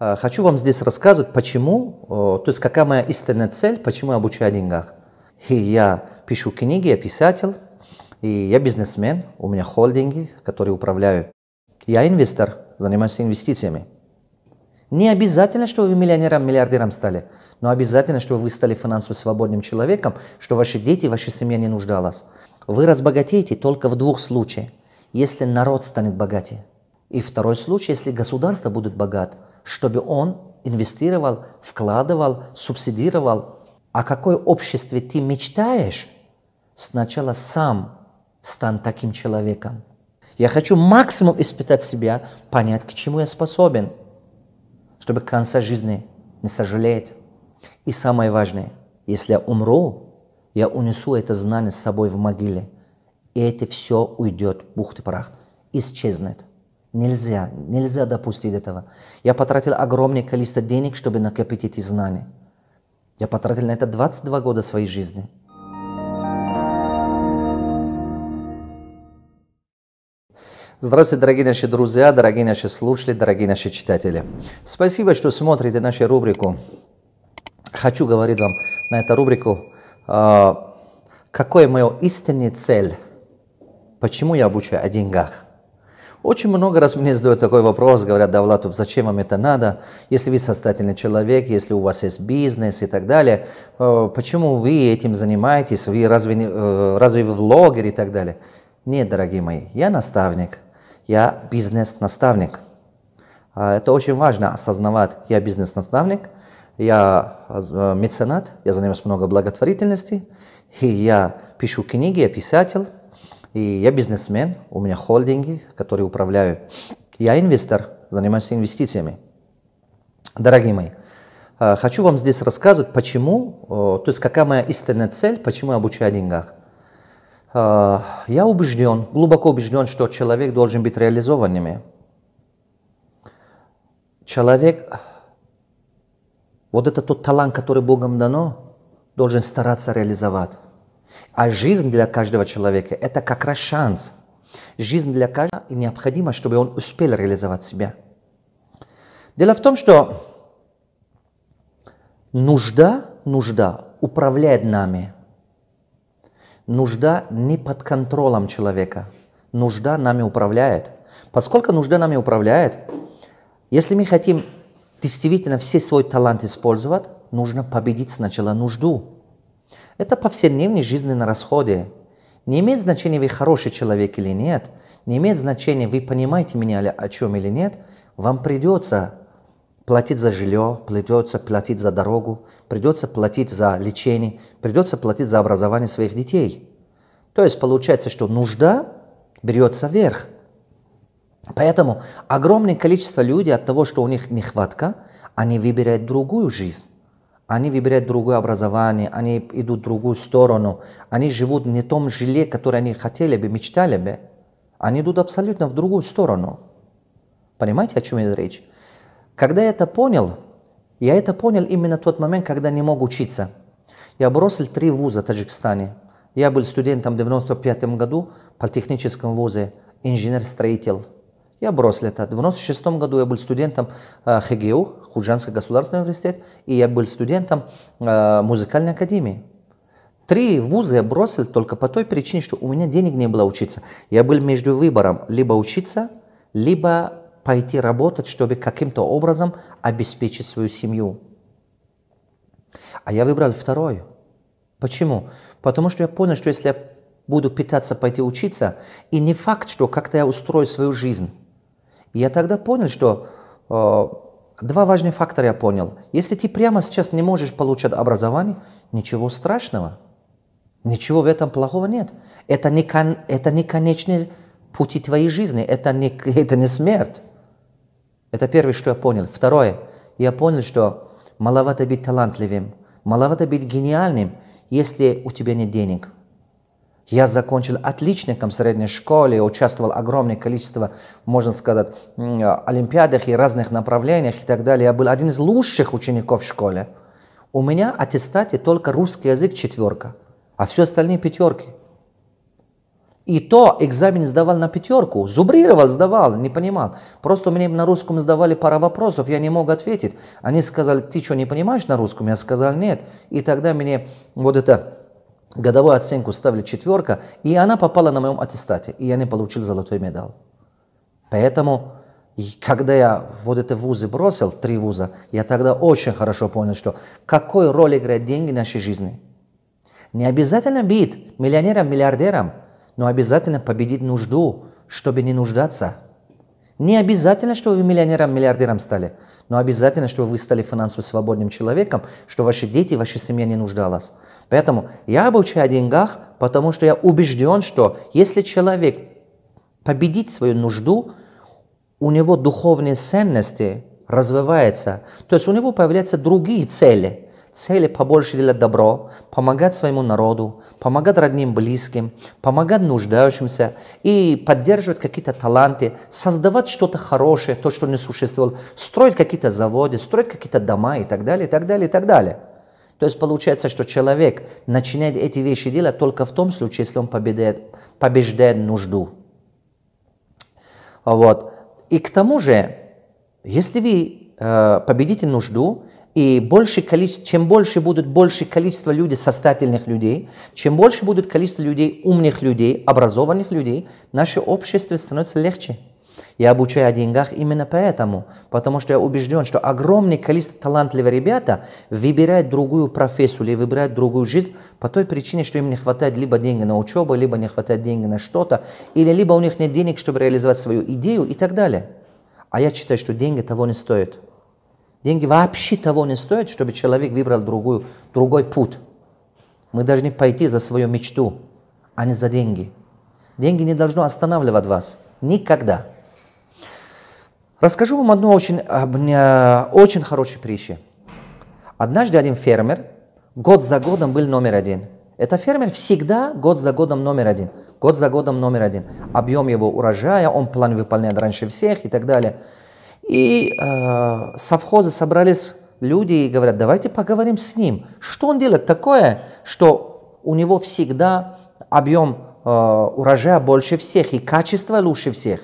А, хочу вам здесь рассказывать, почему, э, то есть какая моя истинная цель, почему я обучаю о деньгах. И я пишу книги, я писатель, и я бизнесмен, у меня холдинги, которые управляю. Я инвестор, занимаюсь инвестициями. Не обязательно, что вы миллионером, миллиардером стали, но обязательно, что вы стали финансово свободным человеком, что ваши дети, ваша семья не нуждалась. Вы разбогатеете только в двух случаях. Если народ станет богатее, и второй случай, если государство будет богат – чтобы он инвестировал, вкладывал, субсидировал. О какой обществе ты мечтаешь, сначала сам стань таким человеком. Я хочу максимум испытать себя, понять, к чему я способен, чтобы к концу жизни не сожалеть. И самое важное, если я умру, я унесу это знание с собой в могиле. И это все уйдет, бухты прах, исчезнет. Нельзя, нельзя допустить этого. Я потратил огромное количество денег, чтобы накопить эти знания. Я потратил на это 22 года своей жизни. Здравствуйте, дорогие наши друзья, дорогие наши слушатели, дорогие наши читатели. Спасибо, что смотрите нашу рубрику. Хочу говорить вам на эту рубрику, э, а, какая моя истинная цель, почему я обучаю о деньгах. Очень много раз мне задают такой вопрос, говорят, да, Влатов, зачем вам это надо, если вы состоятельный человек, если у вас есть бизнес и так далее, э, почему вы этим занимаетесь, вы разве, э, разве вы влогер и так далее. Нет, дорогие мои, я наставник, я бизнес-наставник. А это очень важно осознавать, я бизнес-наставник, я э, меценат, я занимаюсь много благотворительности, и я пишу книги, я писатель, и я бизнесмен, у меня холдинги, которые управляю. Я инвестор, занимаюсь инвестициями. Дорогие мои, э, хочу вам здесь рассказывать, почему, э, то есть какая моя истинная цель, почему я обучаю о деньгах. Э, я убежден, глубоко убежден, что человек должен быть реализованным. Человек, вот это тот талант, который Богом дано, должен стараться реализовать. А жизнь для каждого человека – это как раз шанс. Жизнь для каждого и необходима, чтобы он успел реализовать себя. Дело в том, что нужда, нужда управляет нами. Нужда не под контролем человека. Нужда нами управляет. Поскольку нужда нами управляет, если мы хотим действительно все свой талант использовать, нужно победить сначала нужду. Это повседневные жизненные расходы. Не имеет значения, вы хороший человек или нет. Не имеет значения, вы понимаете меня ли, о чем или нет. Вам придется платить за жилье, придется платить за дорогу, придется платить за лечение, придется платить за образование своих детей. То есть получается, что нужда берется вверх. Поэтому огромное количество людей от того, что у них нехватка, они выбирают другую жизнь они выбирают другое образование, они идут в другую сторону, они живут не в том жиле, которое они хотели бы, мечтали бы, они идут абсолютно в другую сторону. Понимаете, о чем я речь? Когда я это понял, я это понял именно в тот момент, когда не мог учиться. Я бросил три вуза в Таджикистане. Я был студентом в 1995 году по техническому вузе, инженер-строитель. Я бросил это. В 96 году я был студентом э, ХГУ, Худжанский государственный университет, и я был студентом э, музыкальной академии. Три вуза я бросил только по той причине, что у меня денег не было учиться. Я был между выбором либо учиться, либо пойти работать, чтобы каким-то образом обеспечить свою семью. А я выбрал второй. Почему? Потому что я понял, что если я буду питаться, пойти учиться, и не факт, что как-то я устрою свою жизнь, и я тогда понял, что э, два важных фактора я понял. Если ты прямо сейчас не можешь получать образование, ничего страшного, ничего в этом плохого нет. Это не, кон, это не конечный пути твоей жизни, это не, это не смерть. Это первое, что я понял. Второе, я понял, что маловато быть талантливым, маловато быть гениальным, если у тебя нет денег – я закончил отличником в средней школе, участвовал огромное количество, можно сказать, олимпиадах и разных направлениях и так далее. Я был один из лучших учеников в школе. У меня аттестате только русский язык четверка, а все остальные пятерки. И то экзамен сдавал на пятерку, зубрировал, сдавал, не понимал. Просто мне на русском задавали пара вопросов, я не мог ответить. Они сказали, ты что, не понимаешь на русском? Я сказал, нет. И тогда мне вот это годовую оценку ставили четверка, и она попала на моем аттестате, и я не получил золотой медаль. Поэтому, когда я вот эти вузы бросил, три вуза, я тогда очень хорошо понял, что какой роль играют деньги в нашей жизни. Не обязательно быть миллионером, миллиардером, но обязательно победить нужду, чтобы не нуждаться – не обязательно, чтобы вы миллионером, миллиардером стали, но обязательно, чтобы вы стали финансово свободным человеком, что ваши дети, ваша семья не нуждалась. Поэтому я обучаю о деньгах, потому что я убежден, что если человек победит свою нужду, у него духовные ценности развиваются, то есть у него появляются другие цели – Цели побольше делать добро, помогать своему народу, помогать родным, близким, помогать нуждающимся и поддерживать какие-то таланты, создавать что-то хорошее, то, что не существовало, строить какие-то заводы, строить какие-то дома и так далее, и так далее, и так далее. То есть получается, что человек начинает эти вещи делать только в том случае, если он победает, побеждает нужду. Вот. И к тому же, если вы э, победите нужду, и больше количество, чем больше будет больше количество людей, состоятельных людей, чем больше будет количество людей, умных людей, образованных людей, наше общество становится легче. Я обучаю о деньгах именно поэтому, потому что я убежден, что огромное количество талантливых ребят выбирает другую профессию или выбирают другую жизнь по той причине, что им не хватает либо денег на учебу, либо не хватает денег на что-то, или либо у них нет денег, чтобы реализовать свою идею и так далее. А я считаю, что деньги того не стоят. Деньги вообще того не стоят, чтобы человек выбрал другую, другой путь. Мы должны пойти за свою мечту, а не за деньги. Деньги не должно останавливать вас. Никогда. Расскажу вам одну очень, очень хорошую притчу. Однажды один фермер год за годом был номер один. Это фермер всегда год за годом номер один. Год за годом номер один. Объем его урожая, он план выполняет раньше всех и так далее. И э, совхозы собрались люди и говорят, давайте поговорим с ним. Что он делает такое, что у него всегда объем э, урожая больше всех и качество лучше всех.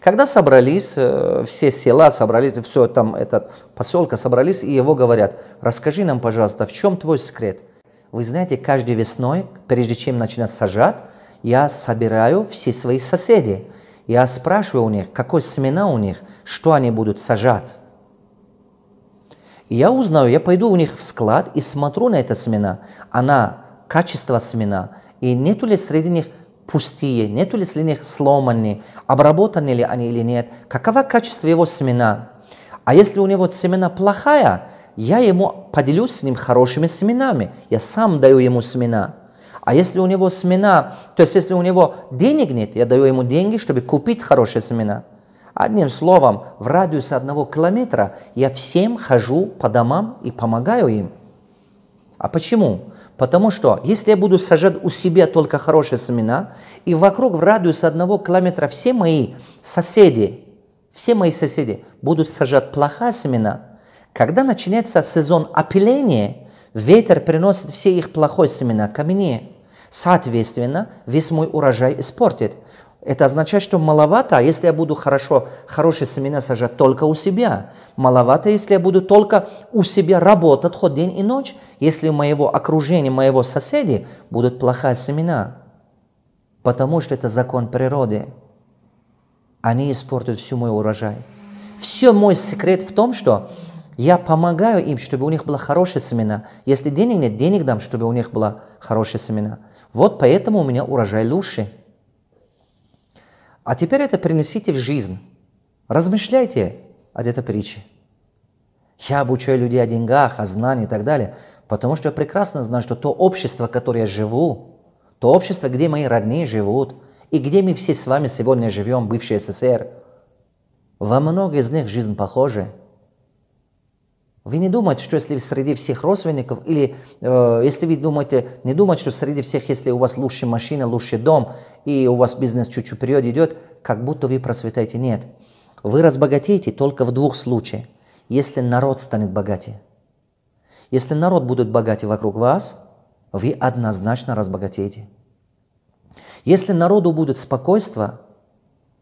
Когда собрались, э, все села собрались, все там, этот поселка собрались, и его говорят, расскажи нам, пожалуйста, в чем твой секрет? Вы знаете, каждой весной, прежде чем начинать сажать, я собираю все свои соседи я спрашиваю у них, какой семена у них, что они будут сажать. И я узнаю, я пойду у них в склад и смотрю на это семена, она, качество семена, и нету ли среди них пустые, нету ли среди них сломанные, обработаны ли они или нет, каково качество его семена. А если у него семена плохая, я ему поделюсь с ним хорошими семенами, я сам даю ему семена. А если у него семена, то есть если у него денег нет, я даю ему деньги, чтобы купить хорошие семена. Одним словом, в радиусе одного километра я всем хожу по домам и помогаю им. А почему? Потому что если я буду сажать у себя только хорошие семена, и вокруг в радиусе одного километра все мои соседи, все мои соседи будут сажать плохие семена, когда начинается сезон опиления, ветер приносит все их плохое семена ко мне. Соответственно, весь мой урожай испортит. Это означает, что маловато, а если я буду хорошо, хорошие семена сажать только у себя. Маловато, если я буду только у себя работать хоть день и ночь, если у моего окружения, моего соседей будут плохие семена. Потому что это закон природы. Они испортят всю мой урожай. Все мой секрет в том, что я помогаю им, чтобы у них было хорошие семена. Если денег нет, денег дам, чтобы у них было хорошие семена. Вот поэтому у меня урожай лучше. А теперь это принесите в жизнь. Размышляйте о этой притче. Я обучаю людей о деньгах, о знаниях и так далее, потому что я прекрасно знаю, что то общество, в котором я живу, то общество, где мои родные живут, и где мы все с вами сегодня живем, бывший СССР, во многих из них жизнь похожа – вы не думаете, что если среди всех родственников, или э, если вы думаете, не думаете, что среди всех, если у вас лучшая машина, лучший дом, и у вас бизнес чуть-чуть вперед идет, как будто вы просветаете. Нет. Вы разбогатеете только в двух случаях. Если народ станет богатее. Если народ будет богатее вокруг вас, вы однозначно разбогатеете. Если народу будет спокойство,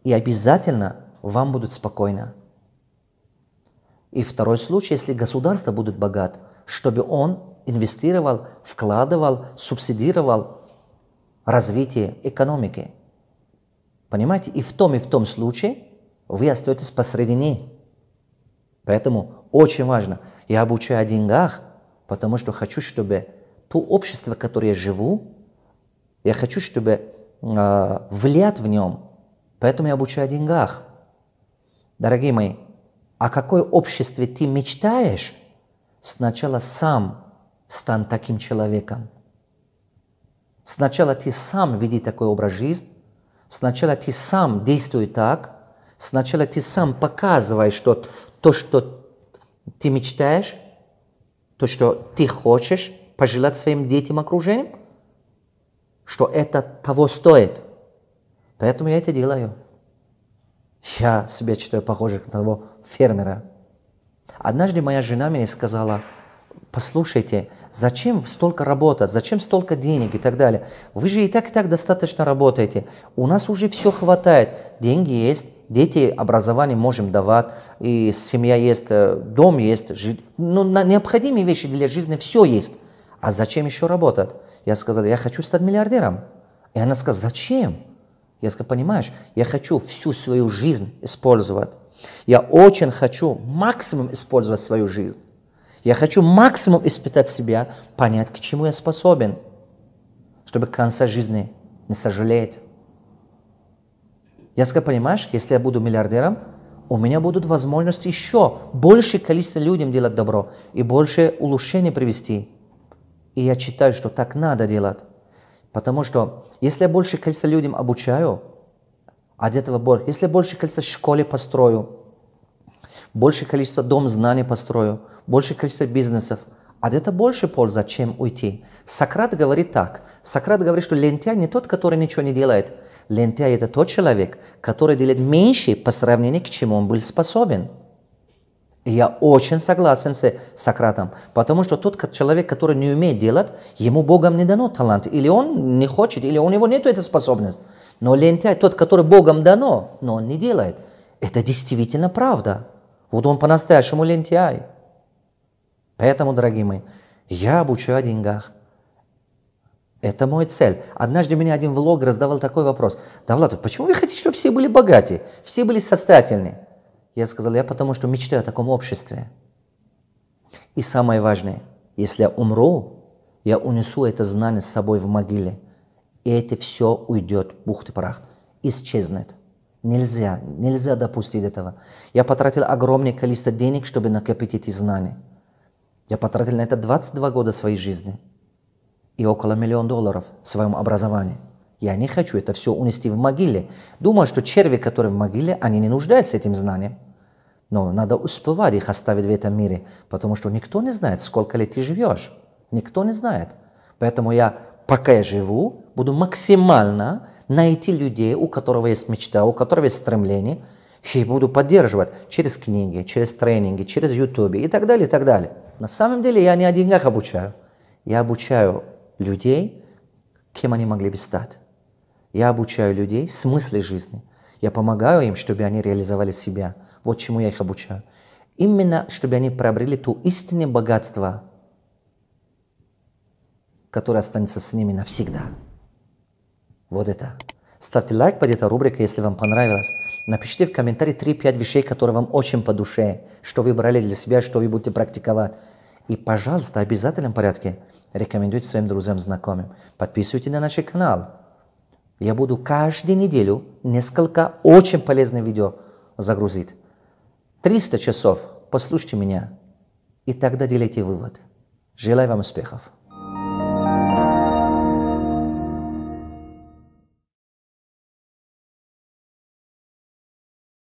и обязательно вам будет спокойно – и второй случай, если государство будет богат, чтобы он инвестировал, вкладывал, субсидировал развитие экономики. Понимаете, и в том, и в том случае вы остаетесь посредине. Поэтому очень важно. Я обучаю о деньгах, потому что хочу, чтобы то общество, в котором я живу, я хочу, чтобы э, влиять в нем. Поэтому я обучаю о деньгах. Дорогие мои, о какой обществе ты мечтаешь, сначала сам стань таким человеком. Сначала ты сам веди такой образ жизни, сначала ты сам действуй так, сначала ты сам показывай, что то, что ты мечтаешь, то, что ты хочешь пожелать своим детям окружением, что это того стоит. Поэтому я это делаю. Я себя читаю похожих на того фермера. Однажды моя жена мне сказала, послушайте, зачем столько работы, зачем столько денег и так далее. Вы же и так, и так достаточно работаете. У нас уже все хватает. Деньги есть, дети образование можем давать, и семья есть, э, дом есть, жить. ну, необходимые вещи для жизни все есть. А зачем еще работать? Я сказал, я хочу стать миллиардером. И она сказала, зачем? Я сказал, понимаешь, я хочу всю свою жизнь использовать. Я очень хочу максимум использовать свою жизнь. Я хочу максимум испытать себя, понять, к чему я способен, чтобы к концу жизни не сожалеть. Я сказал, понимаешь, если я буду миллиардером, у меня будут возможности еще больше количества людям делать добро и больше улучшений привести. И я считаю, что так надо делать. Потому что если я больше количество людям обучаю, от этого больше. Если больше количество школе построю, больше количество дом знаний построю, больше количество бизнесов, от этого больше польза, чем уйти. Сократ говорит так. Сократ говорит, что лентяй не тот, который ничего не делает. Лентяй – это тот человек, который делает меньше по сравнению к чему он был способен. И я очень согласен с Сократом, потому что тот человек, который не умеет делать, ему Богом не дано талант. Или он не хочет, или у него нет этой способности. Но лентяй, тот, который Богом дано, но он не делает. Это действительно правда. Вот он по-настоящему лентяй. Поэтому, дорогие мои, я обучаю о деньгах. Это мой цель. Однажды меня один влог раздавал такой вопрос. Давлатов, почему вы хотите, чтобы все были богаты, все были состоятельны? Я сказал, я потому что мечтаю о таком обществе. И самое важное, если я умру, я унесу это знание с собой в могиле. И это все уйдет, бухт и прах, исчезнет. Нельзя, нельзя допустить этого. Я потратил огромное количество денег, чтобы накопить эти знания. Я потратил на это 22 года своей жизни и около миллиона долларов в своем образовании – я не хочу это все унести в могиле. Думаю, что черви, которые в могиле, они не нуждаются этим знанием. Но надо успевать их оставить в этом мире, потому что никто не знает, сколько лет ты живешь. Никто не знает. Поэтому я, пока я живу, буду максимально найти людей, у которого есть мечта, у которого есть стремление, и буду поддерживать через книги, через тренинги, через YouTube и так далее, и так далее. На самом деле я не о деньгах обучаю. Я обучаю людей, кем они могли бы стать. Я обучаю людей в смысле жизни. Я помогаю им, чтобы они реализовали себя. Вот чему я их обучаю. Именно, чтобы они приобрели ту истинное богатство, которое останется с ними навсегда. Вот это. Ставьте лайк под этой рубрикой, если вам понравилось. Напишите в комментарии 3-5 вещей, которые вам очень по душе, что вы брали для себя, что вы будете практиковать. И, пожалуйста, в обязательном порядке рекомендуйте своим друзьям, знакомым. Подписывайтесь на наш канал я буду каждую неделю несколько очень полезных видео загрузить. 300 часов, послушайте меня, и тогда делайте вывод. Желаю вам успехов.